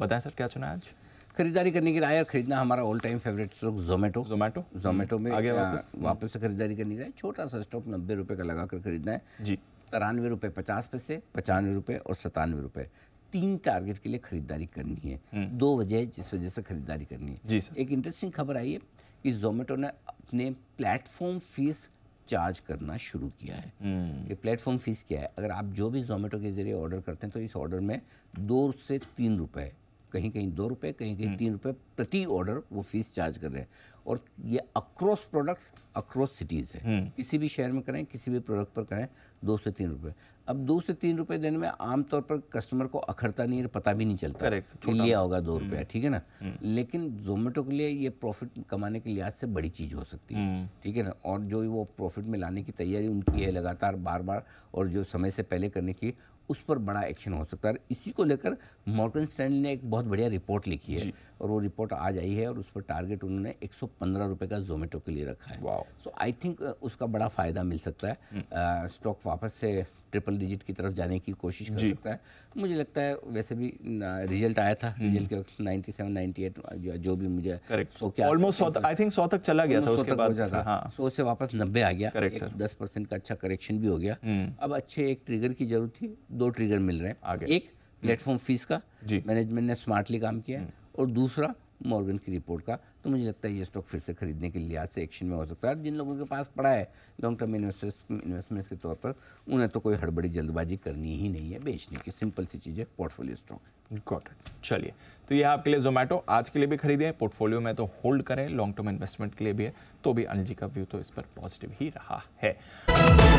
बताएं सर क्या चुना आज खरीदारी करने के लिए आया खरीदना हमारा all time favourite stock Zomato Zomato Zomato में हम्म, आगे हाँ, वापस हम्म। वापस से खरीदारी करने के लिए छोटा सा स्टॉक नब्बे रुपये का लगा कर खरीदना है जी तिरानवे रुपये पचास पैसे पचानवे रुपये और सतानवे रुपये तीन टारगेट के लिए खरीदारी करनी है हम्म। दो वजह जिस वजह से खरीदारी करनी है जी एक इंटरेस्टिंग खबर आई है कि जोमेटो ने अपने प्लेटफॉर्म फीस चार्ज करना शुरू किया है ये प्लेटफॉर्म फीस क्या है अगर आप जो भी जोमेटो के जरिए ऑर्डर करते हैं तो इस ऑर्डर में दो से तीन रुपये कहीं कहीं दो रुपये कहीं कहीं हम्म। तीन रुपये प्रति ऑर्डर वो फीस चार्ज कर रहे हैं और ये अक्रॉस प्रोडक्ट अक्रॉस सिटीज़ है हम्म। किसी भी शहर में करें किसी भी प्रोडक्ट पर करें दो से तीन रुपये अब दो से तीन रुपये देने में आमतौर पर कस्टमर को अखड़ता नहीं है पता भी नहीं चलता करेक्ट लिया होगा दो रुपया हम्म। ठीक है ना लेकिन जोमेटो के लिए ये प्रॉफिट कमाने के लिहाज से बड़ी चीज़ हो सकती है ठीक है ना और जो वो प्रॉफिट में लाने की तैयारी उनकी है लगातार बार बार और जो समय से पहले करने की उस पर बड़ा एक्शन हो सकता है इसी को लेकर मॉर्गन स्टैंडली ने एक बहुत बढ़िया रिपोर्ट लिखी है और वो रिपोर्ट आज आई है और उस पर टारगेट उन्होंने एक सौ का जोमेटो के लिए रखा है सो आई थिंक उसका बड़ा फ़ायदा मिल सकता है स्टॉक hmm. uh, वापस से ट्रिपल डिजिट की तरफ जाने की कोशिश कर सकता है मुझे लगता है वैसे भी रिजल्ट आया था रिजल्ट hmm. के वक्त नाइन्टी सेवन नाइन्टी एट जो भी मुझे ऑलमोस्ट आई थिंक सौ तक चला गया था उसके बाद हाँ। सो से वापस नब्बे आ गया दस परसेंट का अच्छा करेक्शन भी हो गया hmm. अब अच्छे एक ट्रिगर की जरूरत थी दो ट्रिगर मिल रहे हैं एक प्लेटफॉर्म फीस का मैनेजमेंट ने स्मार्टली काम किया और दूसरा मॉर्गन की रिपोर्ट का तो मुझे लगता है ये स्टॉक फिर से खरीदने के लिहाज से एक्शन में हो सकता है जिन लोगों के पास पड़ा है लॉन्ग टर्म इन्वेस्टर्स इन्वेस्टमेंट्स के तौर पर उन्हें तो कोई हड़बड़ी जल्दबाजी करनी ही नहीं है बेचने की सिंपल सी चीज़ है पोर्टफोलियो स्टॉक गॉट चलिए तो ये आपके लिए जोमेटो आज के लिए भी खरीदें पोर्टफोलियो में तो होल्ड करें लॉन्ग टर्म इन्वेस्टमेंट के लिए भी है तो भी अनिल जी का व्यू तो इस पर पॉजिटिव ही रहा है